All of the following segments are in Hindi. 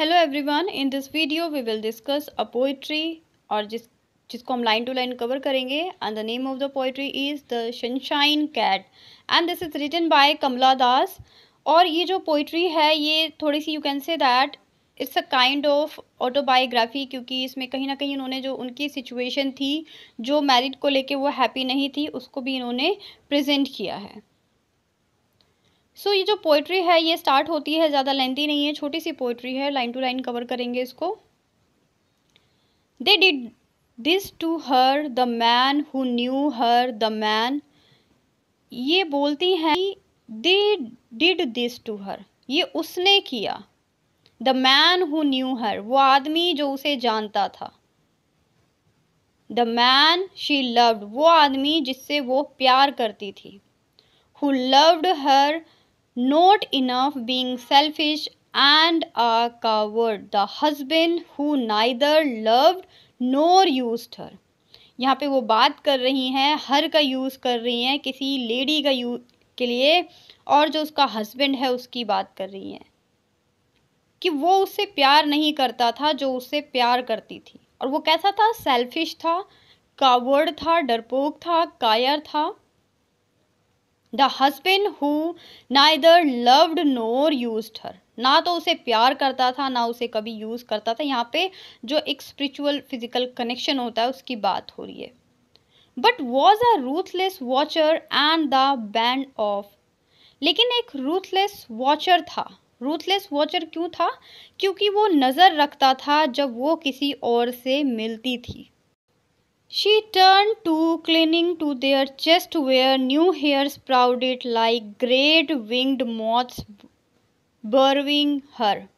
Hello everyone in this video we will discuss a poetry और जिस जिसको हम लाइन टू लाइन कवर करेंगे and the name of the poetry is the sunshine cat and this is written by Kamala Das और ये जो पोइट्री है ये थोड़ी सी you can say that it's a kind of autobiography क्योंकि इसमें कहीं ना कहीं इन्होंने जो उनकी सिचुएशन थी जो मैरिड को लेके वो हैप्पी नहीं थी उसको भी इन्होंने प्रेजेंट किया है सो so, ये जो पोइट्री है ये स्टार्ट होती है ज़्यादा लेंथी नहीं है छोटी सी पोइट्री है लाइन टू लाइन कवर करेंगे इसको they did this to her the man who knew her the man ये बोलती हैं they did this to her ये उसने किया the man who knew her वो आदमी जो उसे जानता था द मैन शी लव्ड वो आदमी जिससे वो प्यार करती थी who loved her not enough being selfish and a coward the husband who neither loved nor used her यहाँ पे वो बात कर रही हैं हर का यूज़ कर रही हैं किसी लेडी का यू के लिए और जो उसका हस्बैंड है उसकी बात कर रही हैं कि वो उससे प्यार नहीं करता था जो उससे प्यार करती थी और वो कैसा था सेल्फिश था कावर्ड था डरपोक था कायर था the husband who neither loved nor used her ना तो उसे प्यार करता था ना उसे कभी यूज़ करता था यहाँ पे जो एक स्पिरिचुअल फिजिकल कनेक्शन होता है उसकी बात हो रही है but was a ruthless watcher and the band of लेकिन एक रूथलेस वॉचर था रूथलेस वॉचर क्यों था क्योंकि वो नज़र रखता था जब वो किसी और से मिलती थी She turned to, clinging to their chest where new hair sprouted like great winged moths burrowing her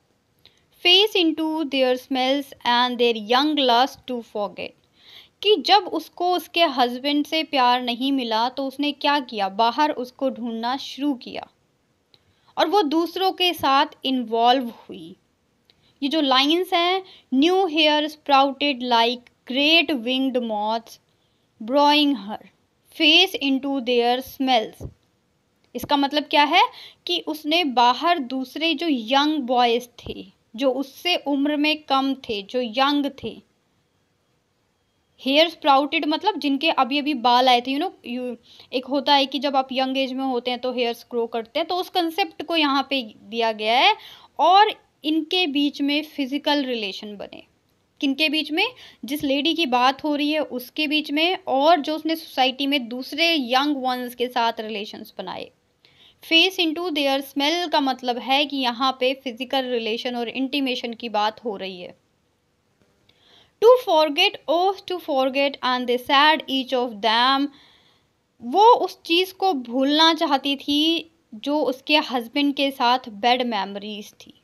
face into their smells and their young lust to forget. कि जब उसको उसके हस्बैंड से प्यार नहीं मिला तो उसने क्या किया बाहर उसको ढूंढना शुरू किया और वो दूसरों के साथ इन्वॉल्व हुई ये जो लाइंस हैं new hair sprouted like great winged moths drawing her face into their smells इसका मतलब क्या है कि उसने बाहर दूसरे जो यंग बॉयज़ थे जो उससे उम्र में कम थे जो यंग थे हेयर स्प्राउटेड मतलब जिनके अभी अभी बाल आए थे यू नो यू एक होता है कि जब आप यंग एज में होते हैं तो हेयर्स ग्रो करते हैं तो उस कंसेप्ट को यहाँ पे दिया गया है और इनके बीच में फिज़िकल रिलेशन बने किनके बीच में जिस लेडी की बात हो रही है उसके बीच में और जो उसने सोसाइटी में दूसरे यंग वंस के साथ रिलेशंस बनाए फेस इनटू देयर स्मेल का मतलब है कि यहाँ पे फिजिकल रिलेशन और इंटीमेशन की बात हो रही है to forget oh to forget and they said each of them वो उस चीज़ को भूलना चाहती थी जो उसके हस्बैंड के साथ बेड मेमोरीज थी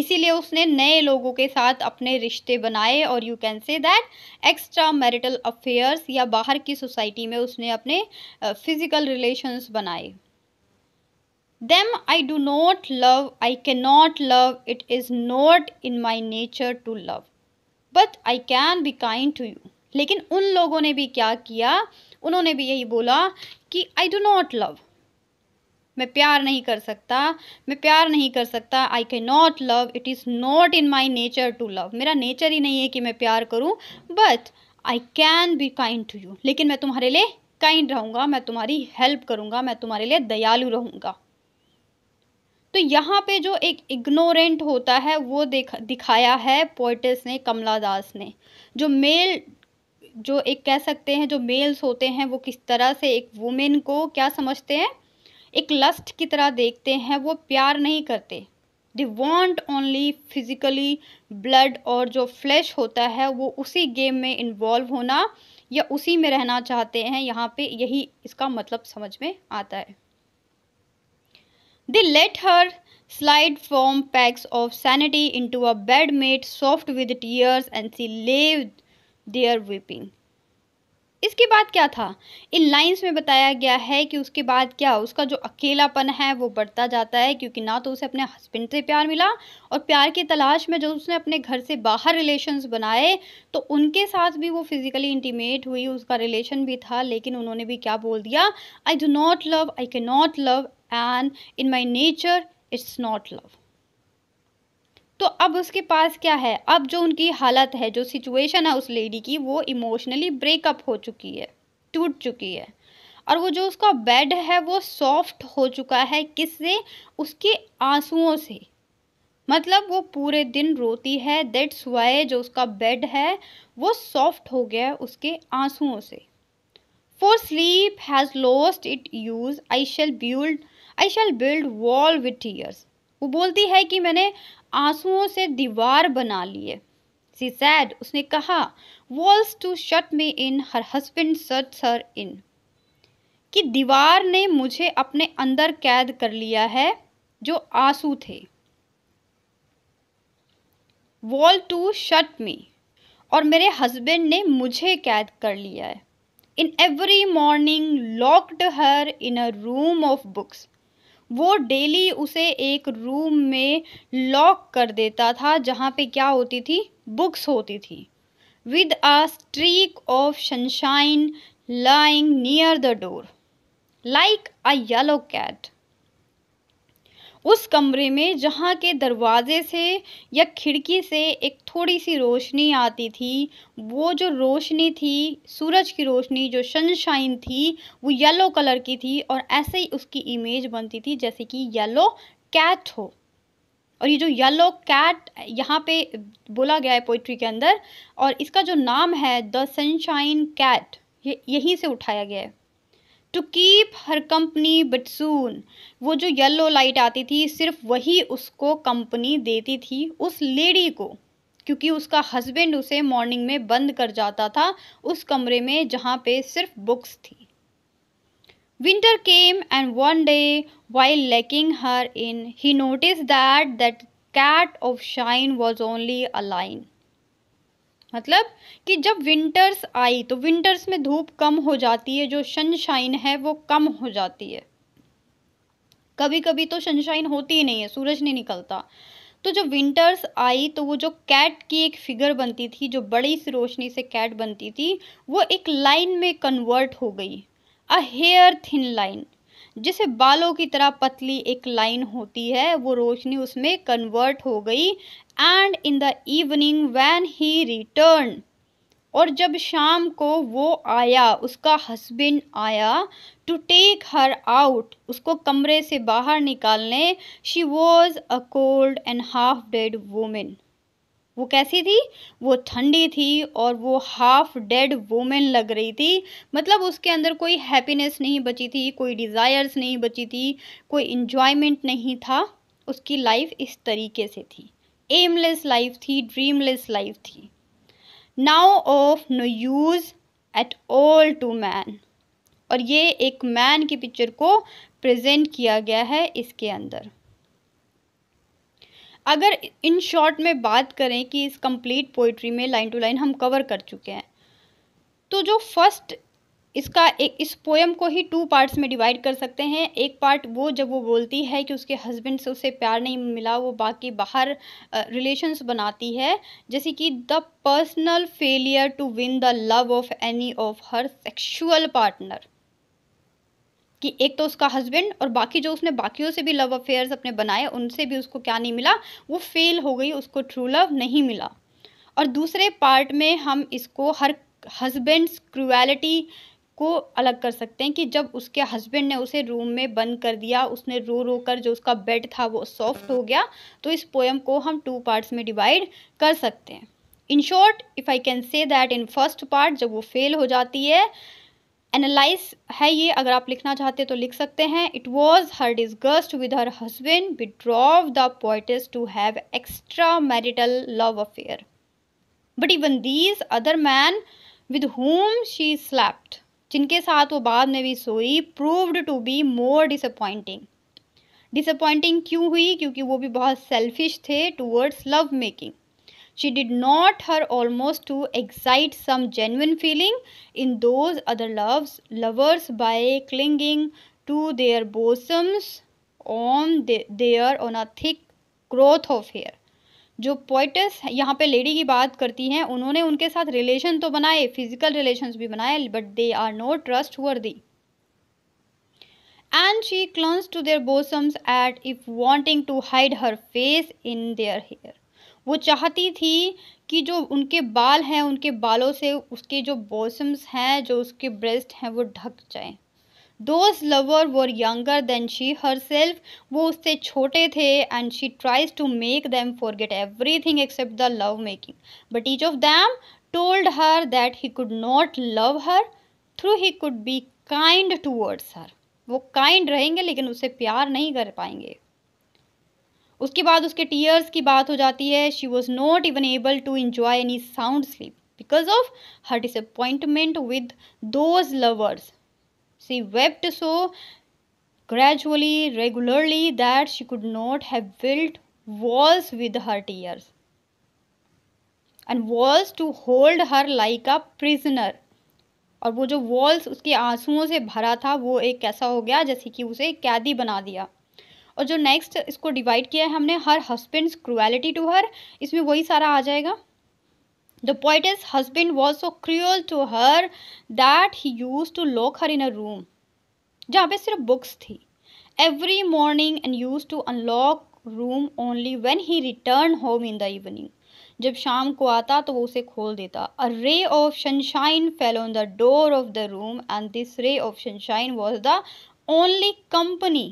इसीलिए उसने नए लोगों के साथ अपने रिश्ते बनाए और you can say that extra marital affairs या बाहर की सोसाइटी में उसने अपने फिज़िकल रिलेशंस बनाए them I do not love I can not love it is not in my nature to love but I can be kind to you लेकिन उन लोगों ने भी क्या किया उन्होंने भी यही बोला कि आई डो नॉट लव मैं प्यार नहीं कर सकता मैं प्यार नहीं कर सकता I can not love it is not in my nature to love मेरा नेचर ही नहीं है कि मैं प्यार करूँ but I can be kind to you लेकिन मैं तुम्हारे लिए काइंड रहूँगा मैं तुम्हारी हेल्प करूँगा मैं तुम्हारे लिए दयालु रहूँगा तो यहाँ पे जो एक इग्नोरेंट होता है वो देख दिखाया है पोइटिस ने कमला दास ने जो मेल जो एक कह सकते हैं जो मेल्स होते हैं वो किस तरह से एक वुमेन को क्या समझते हैं एक लस्ट की तरह देखते हैं वो प्यार नहीं करते they want only physically blood और जो फ्लैश होता है वो उसी गेम में इन्वॉल्व होना या उसी में रहना चाहते हैं यहाँ पे यही इसका मतलब समझ में आता है they let her slide pegs of sanity into a bed made soft with tears and she lay there weeping इसके बाद क्या था इन लाइंस में बताया गया है कि उसके बाद क्या उसका जो अकेलापन है वो बढ़ता जाता है क्योंकि ना तो उसे अपने हस्बैंड से प्यार मिला और प्यार की तलाश में जो उसने अपने घर से बाहर रिलेशंस बनाए तो उनके साथ भी वो फिज़िकली इंटीमेट हुई उसका रिलेशन भी था लेकिन उन्होंने भी क्या बोल दिया I do not love I can not love and in my nature it's not love तो अब उसके पास क्या है अब जो उनकी हालत है जो सिचुएशन है उस लेडी की वो इमोशनली ब्रेकअप हो चुकी है टूट चुकी है और वो जो उसका बेड है वो सॉफ्ट हो चुका है किससे उसके आंसुओं से मतलब वो पूरे दिन रोती है दैट्स वाई जो उसका बेड है वो सॉफ्ट हो गया है उसके आंसुओं से for sleep has lost it use I shall build I shall build wall with tears वो बोलती है कि मैंने आंसुओं से दीवार बना लिए सी सैड उसने कहा walls to shut me in her husband shut her इन कि दीवार ने मुझे अपने अंदर कैद कर लिया है जो आंसू थे वॉल टू शट मी और मेरे हस्बैंड ने मुझे कैद कर लिया है in every morning locked her in a room of books वो डेली उसे एक रूम में लॉक कर देता था जहाँ पे क्या होती थी बुक्स होती थी with a streak of sunshine lying near the door like a yellow cat उस कमरे में जहाँ के दरवाज़े से या खिड़की से एक थोड़ी सी रोशनी आती थी वो जो रोशनी थी सूरज की रोशनी जो सनशाइन थी वो येलो कलर की थी और ऐसे ही उसकी इमेज बनती थी जैसे कि येलो कैट हो और ये जो येलो कैट यहाँ पे बोला गया है पोइट्री के अंदर और इसका जो नाम है द सनशाइन कैट ये यहीं से उठाया गया है to keep her company but soon वो जो येलो लाइट आती थी सिर्फ वही उसको कंपनी देती थी उस लेडी को क्योंकि उसका हस्बैंड उसे मॉर्निंग में बंद कर जाता था उस कमरे में जहाँ पे सिर्फ बुक्स थी winter came and one day while locking her in he noticed that that cat of shine was only a line मतलब कि जब विंटर्स आई तो विंटर्स में धूप कम हो जाती है जो सनशाइन है वो कम हो जाती है कभी कभी तो सनशाइन होती ही नहीं है सूरज नहीं निकलता तो जब विंटर्स आई तो वो जो कैट की एक फिगर बनती थी जो बड़ी सी रोशनी से कैट बनती थी वो एक लाइन में कन्वर्ट हो गई अ हेयर थिन लाइन जिसे बालों की तरह पतली एक लाइन होती है वो रोशनी उसमें कन्वर्ट हो गई and in the evening when he return और जब शाम को वो आया उसका हस्बैंड आया टू टेक हर आउट उसको कमरे से बाहर निकालने she was a cold and half dead woman वो कैसी थी वो ठंडी थी और वो हाफ डेड वोमेन लग रही थी मतलब उसके अंदर कोई हैप्पीनेस नहीं बची थी कोई डिज़ायर्स नहीं बची थी कोई इन्जॉयमेंट नहीं था उसकी लाइफ इस तरीके से थी एमलेस लाइफ थी ड्रीमलेस लाइफ थी now of no use at all to man और ये एक मैन की पिक्चर को प्रेजेंट किया गया है इसके अंदर अगर इन शॉर्ट में बात करें कि इस कंप्लीट पोइट्री में लाइन टू लाइन हम कवर कर चुके हैं तो जो फर्स्ट इसका एक इस पोएम को ही टू पार्ट्स में डिवाइड कर सकते हैं एक पार्ट वो जब वो बोलती है कि उसके हस्बैंड से उसे प्यार नहीं मिला वो बाकी बाहर रिलेशंस बनाती है जैसे कि the personal failure to win the love of any of her sexual partner कि एक तो उसका हस्बैंड और बाकी जो उसने बाकियों से भी लव अफेयर्स अपने बनाए उनसे भी उसको क्या नहीं मिला वो फेल हो गई उसको ट्रू लव नहीं मिला और दूसरे पार्ट में हम इसको हर हस्बैंड्स क्रुएलिटी को अलग कर सकते हैं कि जब उसके हस्बैंड ने उसे रूम में बंद कर दिया उसने रो रो कर जो उसका बेड था वो सॉफ्ट हो गया तो इस पोएम को हम टू पार्ट्स में डिवाइड कर सकते हैं in short if I can say that in first part जब वो फेल हो जाती है एनालाइज है ये अगर आप लिखना चाहते तो लिख सकते हैं it was her disgust with her husband which drove the poetess to have extra marital love affair but even these other men with whom she slept जिनके साथ वो बाद में भी सोई proved to be more disappointing disappointing क्यों हुई क्योंकि वो भी बहुत सेल्फिश थे towards love making she did not her almost to excite some genuine feeling in those other loves lovers by clinging to their bosoms on the, their on a thick growth of hair जो पोइटस यहाँ पे लेडी की बात करती हैं उन्होंने उनके साथ रिलेशन तो बनाए फिजिकल रिलेशन भी बनाए but they are not trust the and she clings to their bosoms at if wanting to hide her face in their hair वो चाहती थी कि जो उनके बाल हैं उनके बालों से उसके जो बॉसम्स हैं जो उसके ब्रेस्ट हैं वो ढक जाएं those lover were younger than she her self वो उससे छोटे थे and she tries to make them forget everything except the love making but each of them told her that he could not love her through he could be kind towards her वो काइंड रहेंगे लेकिन उसे प्यार नहीं कर पाएंगे उसके बाद उसके टीयर्स की बात हो जाती है she was not even able to enjoy any sound sleep because of her disappointment with those lovers she wept so gradually regularly that she could not have built walls with her tears and walls to hold her like a prisoner और वो जो वॉल्स उसके आंसुओं से भरा था वो एक ऐसा हो गया जैसे कि उसे कैदी बना दिया और जो नेक्स्ट इसको डिवाइड किया है हमने her husband's cruelty to her इसमें वही सारा आ जाएगा the is husband was so cruel to her that he use to lock her in a room जहाँ पे सिर्फ बुक्स थी every morning and use to unlock room only when he return home in the evening जब शाम को आता तो वो उसे खोल देता a ray of sunshine fell on the door of the room and this ray of sunshine was the only company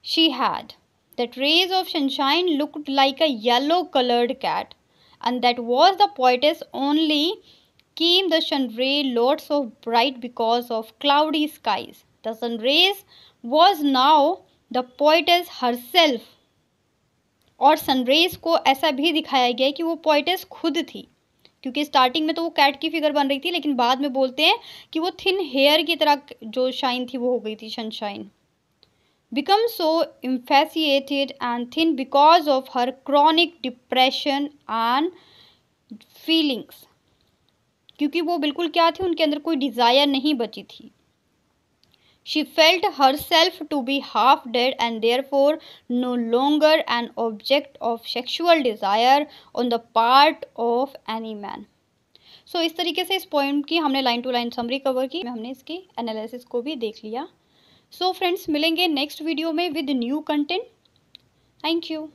She had. That rays of sunshine looked like a yellow colored cat, and that was the poetess only came the sun ray lots of bright because of cloudy skies. The sun rays was now the poetess herself और सनरेज को ऐसा भी दिखाया गया कि वो पोइटस खुद थी क्योंकि स्टार्टिंग में तो वो कैट की फिगर बन रही थी लेकिन बाद में बोलते हैं कि वो थिन हेयर की तरह जो शाइन थी वो हो गई थी sunshine become so emaciated and thin because of her chronic depression and feelings क्योंकि वो बिल्कुल क्या थी उनके अंदर कोई डिज़ायर नहीं बची थी she felt her self to be half dead and therefore no longer an object of sexual desire on the part of any man so इस तरीके से इस पॉइंट की हमने line to line summary cover की हमने इसकी एनालिसिस को भी देख लिया सो so फ्रेंड्स मिलेंगे नेक्स्ट वीडियो में with new content thank you